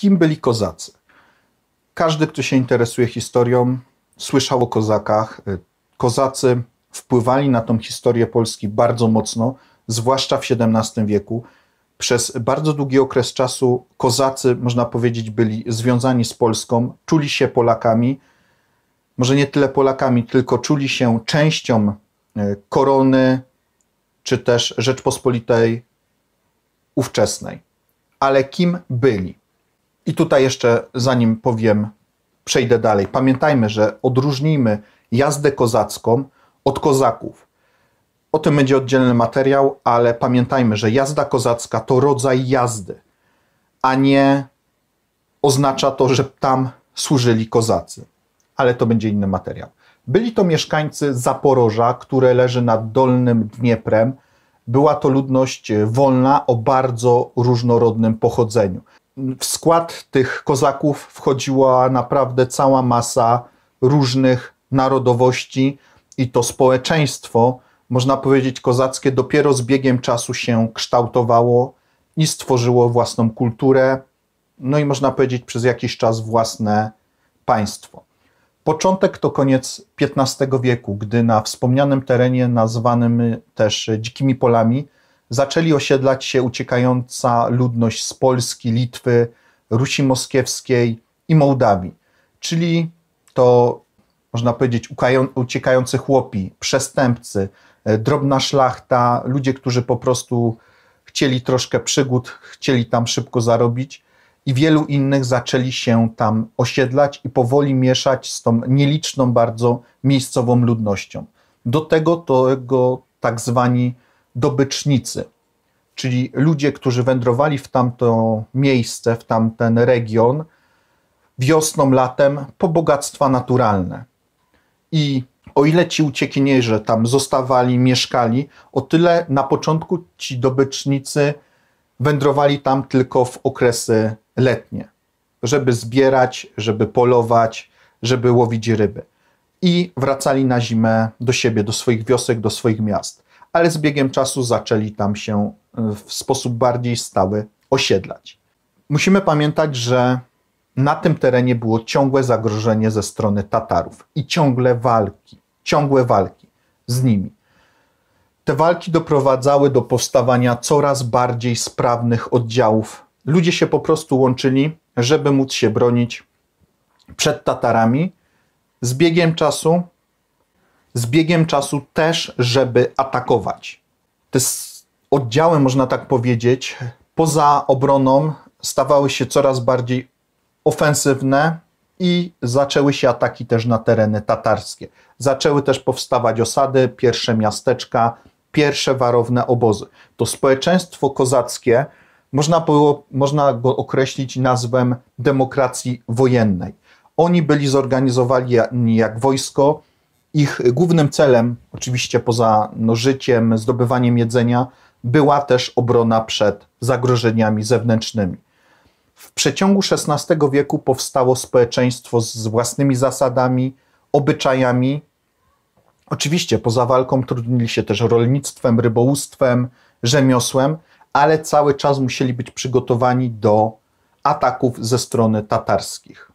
kim byli kozacy. Każdy, kto się interesuje historią, słyszał o kozakach. Y, kozacy wpływali na tą historię Polski bardzo mocno, zwłaszcza w XVII wieku. Przez bardzo długi okres czasu kozacy, można powiedzieć, byli związani z Polską, czuli się Polakami. Może nie tyle Polakami, tylko czuli się częścią y, korony czy też Rzeczpospolitej ówczesnej. Ale kim byli? I tutaj jeszcze, zanim powiem, przejdę dalej. Pamiętajmy, że odróżnijmy jazdę kozacką od kozaków. O tym będzie oddzielny materiał, ale pamiętajmy, że jazda kozacka to rodzaj jazdy, a nie oznacza to, że tam służyli kozacy. Ale to będzie inny materiał. Byli to mieszkańcy Zaporoża, które leży nad dolnym Dnieprem. Była to ludność wolna o bardzo różnorodnym pochodzeniu w skład tych kozaków wchodziła naprawdę cała masa różnych narodowości i to społeczeństwo, można powiedzieć, kozackie dopiero z biegiem czasu się kształtowało i stworzyło własną kulturę, no i można powiedzieć przez jakiś czas własne państwo. Początek to koniec XV wieku, gdy na wspomnianym terenie nazwanym też Dzikimi Polami zaczęli osiedlać się uciekająca ludność z Polski, Litwy, Rusi Moskiewskiej i Mołdawii. Czyli to, można powiedzieć, uciekający chłopi, przestępcy, e, drobna szlachta, ludzie, którzy po prostu chcieli troszkę przygód, chcieli tam szybko zarobić i wielu innych zaczęli się tam osiedlać i powoli mieszać z tą nieliczną bardzo miejscową ludnością. Do tego, tego tak zwani dobycznicy, czyli ludzie, którzy wędrowali w tamto miejsce, w tamten region wiosną, latem po bogactwa naturalne. I o ile ci uciekinierzy tam zostawali, mieszkali, o tyle na początku ci dobycznicy wędrowali tam tylko w okresy letnie, żeby zbierać, żeby polować, żeby łowić ryby. I wracali na zimę do siebie, do swoich wiosek, do swoich miast ale z biegiem czasu zaczęli tam się y, w sposób bardziej stały osiedlać. Musimy pamiętać, że na tym terenie było ciągłe zagrożenie ze strony Tatarów i ciągle walki, ciągłe walki z nimi. Te walki doprowadzały do powstawania coraz bardziej sprawnych oddziałów. Ludzie się po prostu łączyli, żeby móc się bronić przed Tatarami. Z biegiem czasu z biegiem czasu też, żeby atakować. Te oddziały, można tak powiedzieć, poza obroną stawały się coraz bardziej ofensywne i zaczęły się ataki też na tereny tatarskie. Zaczęły też powstawać osady, pierwsze miasteczka, pierwsze warowne obozy. To społeczeństwo kozackie można, było, można go określić nazwą demokracji wojennej. Oni byli zorganizowani jak wojsko, ich głównym celem, oczywiście poza życiem, zdobywaniem jedzenia, była też obrona przed zagrożeniami zewnętrznymi. W przeciągu XVI wieku powstało społeczeństwo z własnymi zasadami, obyczajami. Oczywiście poza walką trudnili się też rolnictwem, rybołówstwem, rzemiosłem, ale cały czas musieli być przygotowani do ataków ze strony tatarskich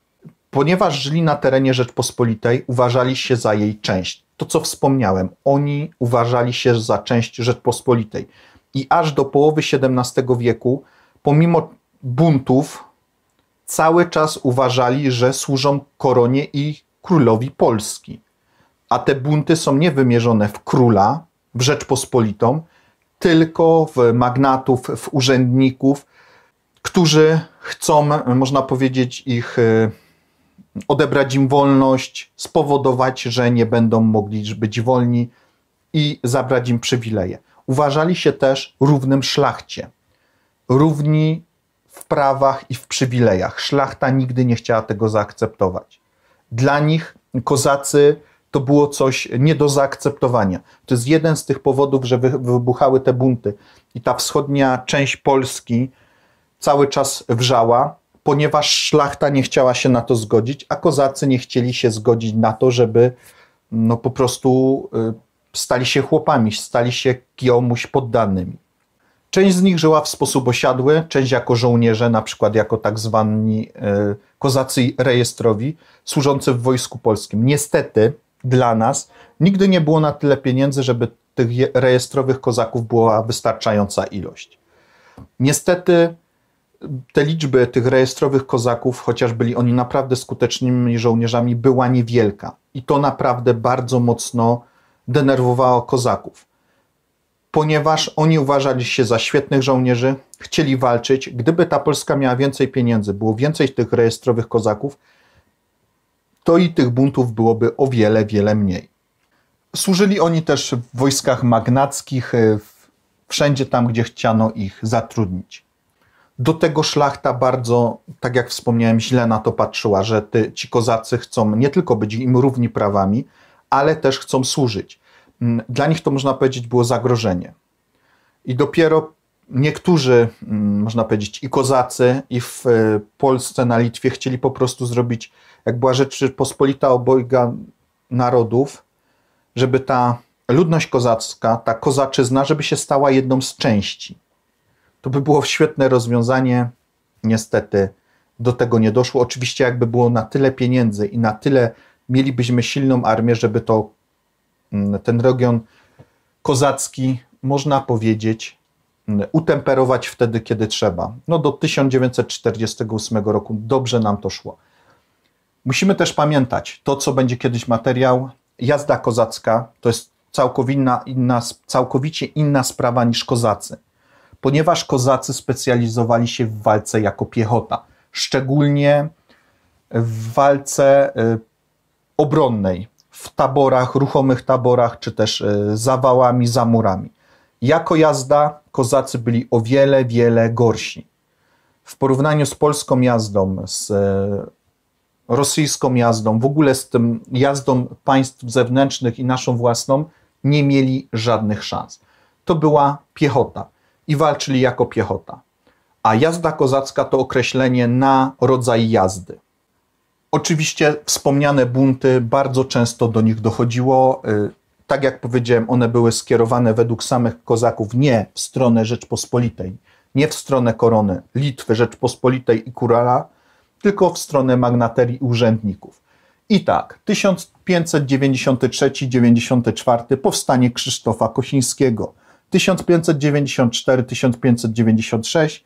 ponieważ żyli na terenie Rzeczpospolitej, uważali się za jej część. To, co wspomniałem, oni uważali się za część Rzeczpospolitej. I aż do połowy XVII wieku, pomimo buntów, cały czas uważali, że służą koronie i królowi Polski. A te bunty są nie wymierzone w króla, w Rzeczpospolitą, tylko w magnatów, w urzędników, którzy chcą, można powiedzieć, ich e, odebrać im wolność, spowodować, że nie będą mogli być wolni i zabrać im przywileje. Uważali się też równym szlachcie, równi w prawach i w przywilejach. Szlachta nigdy nie chciała tego zaakceptować. Dla nich kozacy to było coś nie do zaakceptowania. To jest jeden z tych powodów, że wybuchały te bunty. I ta wschodnia część Polski cały czas wrzała, ponieważ szlachta nie chciała się na to zgodzić, a kozacy nie chcieli się zgodzić na to, żeby no, po prostu y, stali się chłopami, stali się komuś poddanymi. Część z nich żyła w sposób osiadły, część jako żołnierze, na przykład jako tak zwani y, kozacy rejestrowi, służący w wojsku polskim. Niestety dla nas nigdy nie było na tyle pieniędzy, żeby tych rejestrowych kozaków była wystarczająca ilość. Niestety te liczby tych rejestrowych kozaków, chociaż byli oni naprawdę skutecznymi żołnierzami, była niewielka. I to naprawdę bardzo mocno denerwowało kozaków. Ponieważ oni uważali się za świetnych żołnierzy, chcieli walczyć. Gdyby ta Polska miała więcej pieniędzy, było więcej tych rejestrowych kozaków, to i tych buntów byłoby o wiele, wiele mniej. Służyli oni też w wojskach magnackich, wszędzie tam, gdzie chciano ich zatrudnić. Do tego szlachta bardzo, tak jak wspomniałem, źle na to patrzyła, że ty, ci kozacy chcą nie tylko być im równi prawami, ale też chcą służyć. Mm, dla nich to można powiedzieć było zagrożenie. I dopiero niektórzy, mm, można powiedzieć, i kozacy, i w e, Polsce, na Litwie chcieli po prostu zrobić, jak była pospolita obojga narodów, żeby ta ludność kozacka, ta kozaczyzna, żeby się stała jedną z części. To by było świetne rozwiązanie. Niestety do tego nie doszło. Oczywiście, jakby było na tyle pieniędzy i na tyle mielibyśmy silną armię, żeby to mm, ten region kozacki, można powiedzieć, mm, utemperować wtedy, kiedy trzeba. No do 1948 roku dobrze nam to szło. Musimy też pamiętać to, co będzie kiedyś materiał. Jazda kozacka to jest całkowicie inna, całkowicie inna sprawa niż kozacy ponieważ kozacy specjalizowali się w walce jako piechota, szczególnie w walce y, obronnej, w taborach, ruchomych taborach, czy też y, zawałami, za murami. Jako jazda kozacy byli o wiele, wiele gorsi. W porównaniu z polską jazdą, z y, rosyjską jazdą, w ogóle z tym jazdą państw zewnętrznych i naszą własną, nie mieli żadnych szans. To była piechota i walczyli jako piechota. A jazda kozacka to określenie na rodzaj jazdy. Oczywiście wspomniane bunty bardzo często do nich dochodziło. Y, tak jak powiedziałem, one były skierowane według samych kozaków nie w stronę Rzeczpospolitej, nie w stronę korony Litwy, Rzeczpospolitej i Kurala, tylko w stronę magnaterii i urzędników. I tak, 1593-94 powstanie Krzysztofa Kosińskiego – 1594-1596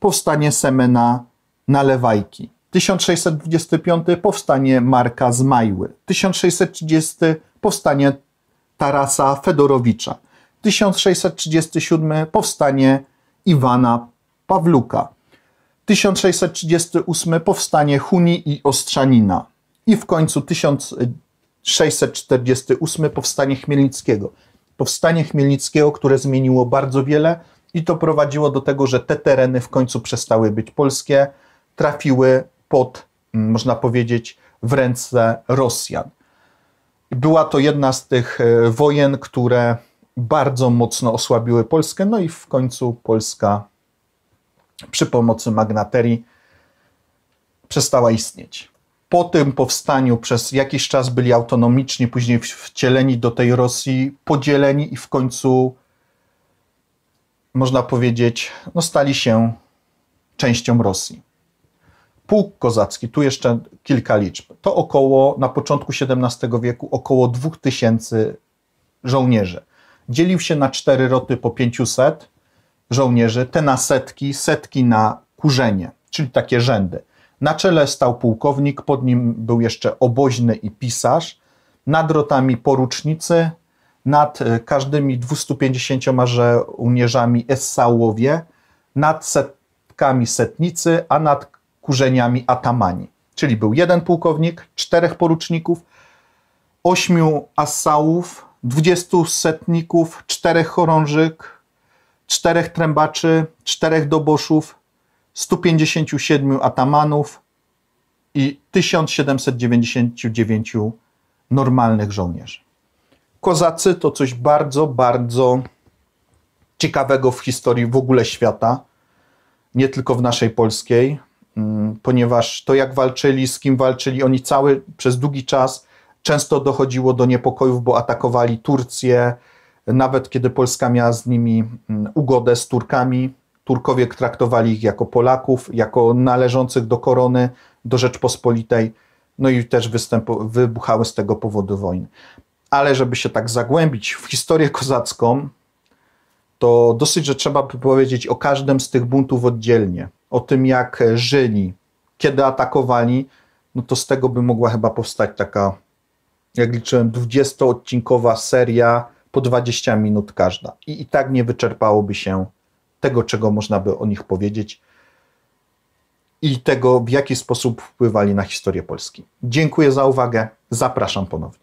powstanie Semena Nalewajki. 1625 powstanie Marka Zmajły. 1630 powstanie Tarasa Fedorowicza. 1637 powstanie Iwana Pawluka. 1638 powstanie Huni i Ostrzanina. I w końcu 1648 powstanie Chmielnickiego powstanie Chmielnickiego, które zmieniło bardzo wiele i to prowadziło do tego, że te tereny w końcu przestały być polskie, trafiły pod, mm, można powiedzieć, w ręce Rosjan. Była to jedna z tych e, wojen, które bardzo mocno osłabiły Polskę, no i w końcu Polska przy pomocy magnaterii przestała istnieć po tym powstaniu przez jakiś czas byli autonomiczni, później wcieleni do tej Rosji, podzieleni i w końcu, można powiedzieć, no stali się częścią Rosji. Pułk kozacki, tu jeszcze kilka liczb, to około na początku XVII wieku około 2000 żołnierzy. Dzielił się na cztery roty po 500 żołnierzy, te na setki, setki na kurzenie, czyli takie rzędy. Na czele stał pułkownik, pod nim był jeszcze oboźny i pisarz, nad rotami porucznicy, nad e, każdymi 250 żołnierzami Essałowie, nad setkami setnicy, a nad kurzeniami atamani. Czyli był jeden pułkownik, czterech poruczników, ośmiu assałów, dwudziestu setników, czterech chorążyk, czterech trębaczy, czterech doboszów, 157 atamanów i 1799 normalnych żołnierzy. Kozacy to coś bardzo, bardzo ciekawego w historii w ogóle świata, nie tylko w naszej polskiej, mm, ponieważ to jak walczyli, z kim walczyli, oni cały przez długi czas często dochodziło do niepokojów, bo atakowali Turcję, nawet kiedy Polska miała z nimi mm, ugodę z Turkami, Turkowie traktowali ich jako Polaków, jako należących do korony, do Rzeczpospolitej, no i też wybuchały z tego powodu wojny. Ale żeby się tak zagłębić w historię kozacką, to dosyć, że trzeba by powiedzieć o każdym z tych buntów oddzielnie, o tym jak żyli, kiedy atakowali, no to z tego by mogła chyba powstać taka, jak liczyłem, 20-odcinkowa seria po 20 minut każda. I, I tak nie wyczerpałoby się tego, czego można by o nich powiedzieć i tego, w jaki sposób wpływali na historię Polski. Dziękuję za uwagę. Zapraszam ponownie.